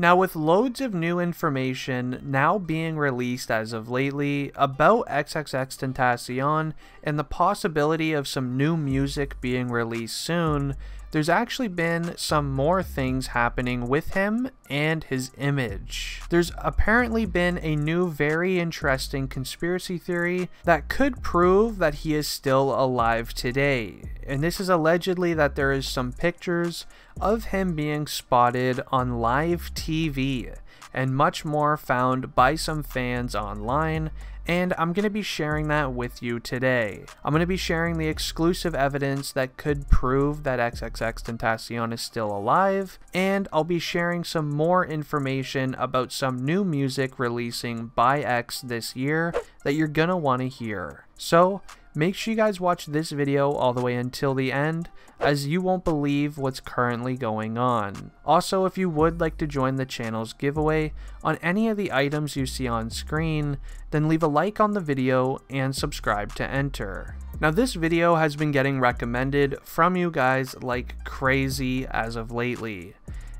Now, with loads of new information now being released as of lately about XXX Tentacion and the possibility of some new music being released soon, there's actually been some more things happening with him and his image. There's apparently been a new very interesting conspiracy theory that could prove that he is still alive today. And this is allegedly that there is some pictures of him being spotted on live TV and much more found by some fans online, and I'm going to be sharing that with you today. I'm going to be sharing the exclusive evidence that could prove that XXX is still alive, and I'll be sharing some more information about some new music releasing by X this year that you're going to want to hear. So, Make sure you guys watch this video all the way until the end, as you won't believe what's currently going on. Also, if you would like to join the channel's giveaway on any of the items you see on screen, then leave a like on the video and subscribe to enter. Now this video has been getting recommended from you guys like crazy as of lately.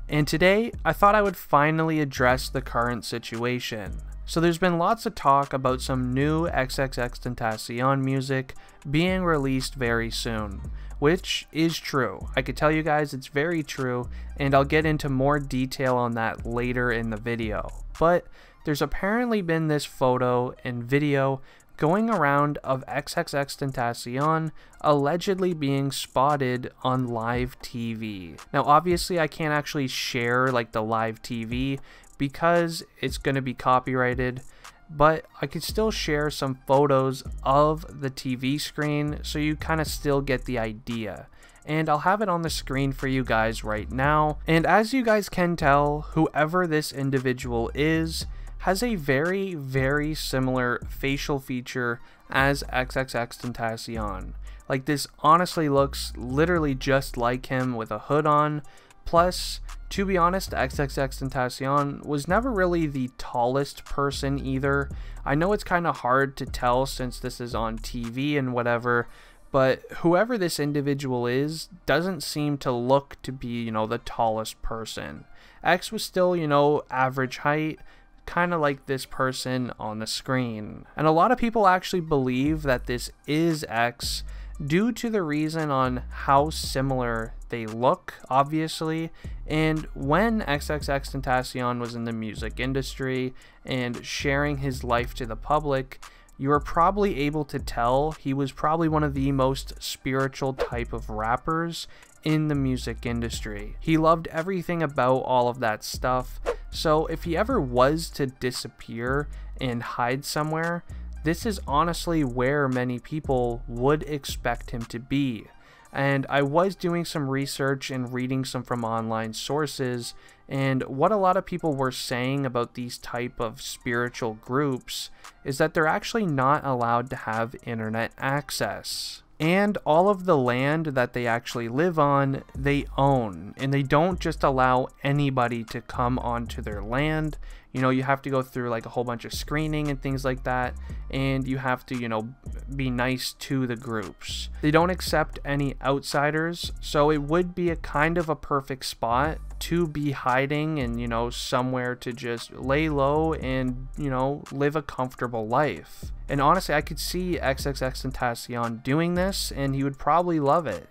And today, I thought I would finally address the current situation. So there's been lots of talk about some new XXXTentacion music being released very soon, which is true. I could tell you guys it's very true, and I'll get into more detail on that later in the video. But there's apparently been this photo and video going around of XXXTentacion allegedly being spotted on live TV. Now obviously I can't actually share like the live TV because it's going to be copyrighted but I could still share some photos of the TV screen so you kind of still get the idea. And I'll have it on the screen for you guys right now. And as you guys can tell, whoever this individual is has a very, very similar facial feature as XXXTentacion. Like this honestly looks literally just like him with a hood on, Plus, to be honest, XXX was never really the tallest person either. I know it's kind of hard to tell since this is on TV and whatever, but whoever this individual is doesn't seem to look to be, you know, the tallest person. X was still, you know, average height, kind of like this person on the screen. And a lot of people actually believe that this is X due to the reason on how similar they look, obviously, and when XXX Tentacion was in the music industry and sharing his life to the public, you are probably able to tell he was probably one of the most spiritual type of rappers in the music industry. He loved everything about all of that stuff, so if he ever was to disappear and hide somewhere, this is honestly where many people would expect him to be. And I was doing some research and reading some from online sources, and what a lot of people were saying about these type of spiritual groups is that they're actually not allowed to have internet access and all of the land that they actually live on, they own. And they don't just allow anybody to come onto their land you know you have to go through like a whole bunch of screening and things like that and you have to you know be nice to the groups they don't accept any outsiders so it would be a kind of a perfect spot to be hiding and you know somewhere to just lay low and you know live a comfortable life and honestly i could see xxx doing this and he would probably love it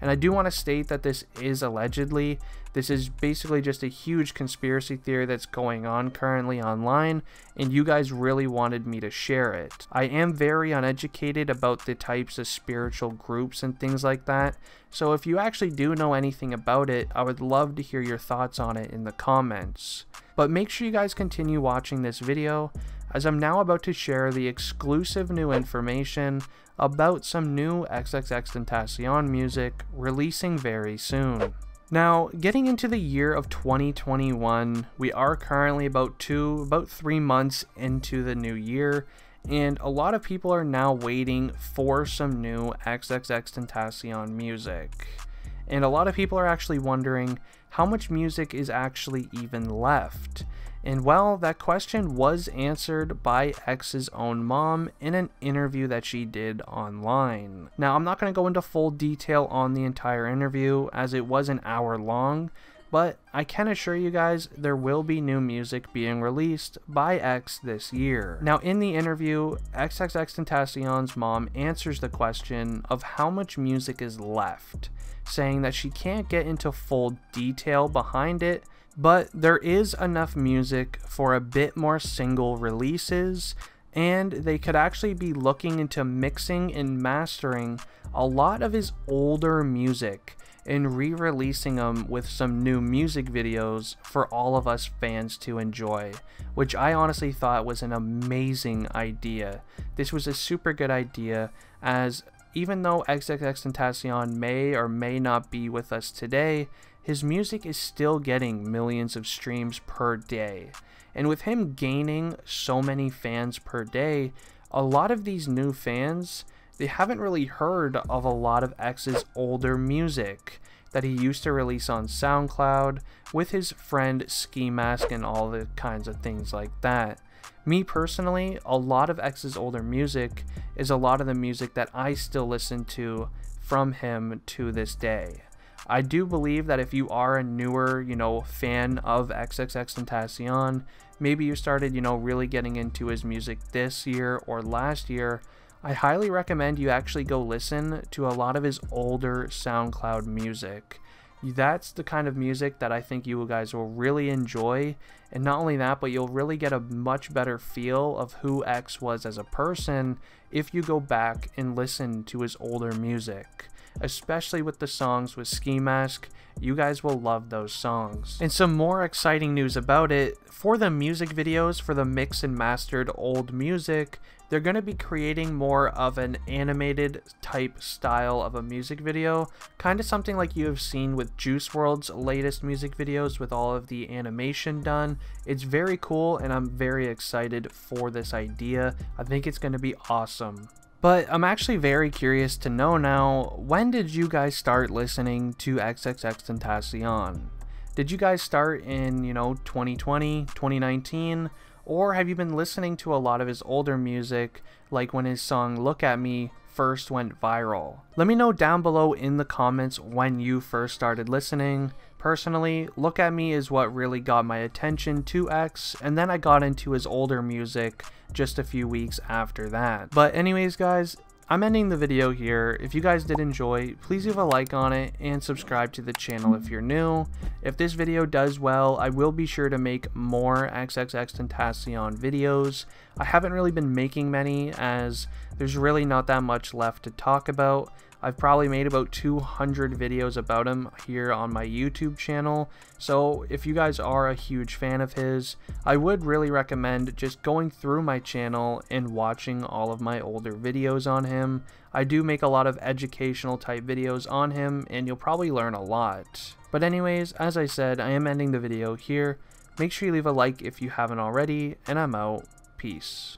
and I do want to state that this is allegedly, this is basically just a huge conspiracy theory that's going on currently online, and you guys really wanted me to share it. I am very uneducated about the types of spiritual groups and things like that, so if you actually do know anything about it, I would love to hear your thoughts on it in the comments. But make sure you guys continue watching this video, as I'm now about to share the exclusive new information about some new XXXTentacion music releasing very soon. Now, getting into the year of 2021, we are currently about two, about three months into the new year, and a lot of people are now waiting for some new XXXTentacion music. And a lot of people are actually wondering how much music is actually even left. And well, that question was answered by X's own mom in an interview that she did online. Now, I'm not going to go into full detail on the entire interview as it was an hour long, but I can assure you guys there will be new music being released by X this year. Now in the interview, XXX mom answers the question of how much music is left, saying that she can't get into full detail behind it but there is enough music for a bit more single releases, and they could actually be looking into mixing and mastering a lot of his older music and re releasing them with some new music videos for all of us fans to enjoy, which I honestly thought was an amazing idea. This was a super good idea, as even though XXXTentacion may or may not be with us today, his music is still getting millions of streams per day. And with him gaining so many fans per day, a lot of these new fans, they haven't really heard of a lot of X's older music that he used to release on SoundCloud with his friend Ski Mask and all the kinds of things like that. Me personally, a lot of X's older music is a lot of the music that I still listen to from him to this day. I do believe that if you are a newer, you know, fan of XXXTentacion, maybe you started, you know, really getting into his music this year or last year, I highly recommend you actually go listen to a lot of his older SoundCloud music. That's the kind of music that I think you guys will really enjoy. And not only that, but you'll really get a much better feel of who X was as a person if you go back and listen to his older music especially with the songs with Ski Mask. You guys will love those songs. And some more exciting news about it, for the music videos for the mix and mastered old music, they're going to be creating more of an animated type style of a music video, kind of something like you have seen with Juice World's latest music videos with all of the animation done. It's very cool and I'm very excited for this idea. I think it's going to be awesome. But I'm actually very curious to know now, when did you guys start listening to XXXTentacion? Did you guys start in, you know, 2020, 2019? Or have you been listening to a lot of his older music, like when his song Look At Me first went viral? Let me know down below in the comments when you first started listening. Personally, Look At Me is what really got my attention to X, and then I got into his older music just a few weeks after that. But anyways guys, I'm ending the video here. If you guys did enjoy, please leave a like on it and subscribe to the channel if you're new. If this video does well, I will be sure to make more XXXTentacion videos. I haven't really been making many as there's really not that much left to talk about, I've probably made about 200 videos about him here on my YouTube channel, so if you guys are a huge fan of his, I would really recommend just going through my channel and watching all of my older videos on him. I do make a lot of educational type videos on him, and you'll probably learn a lot. But anyways, as I said, I am ending the video here. Make sure you leave a like if you haven't already, and I'm out. Peace.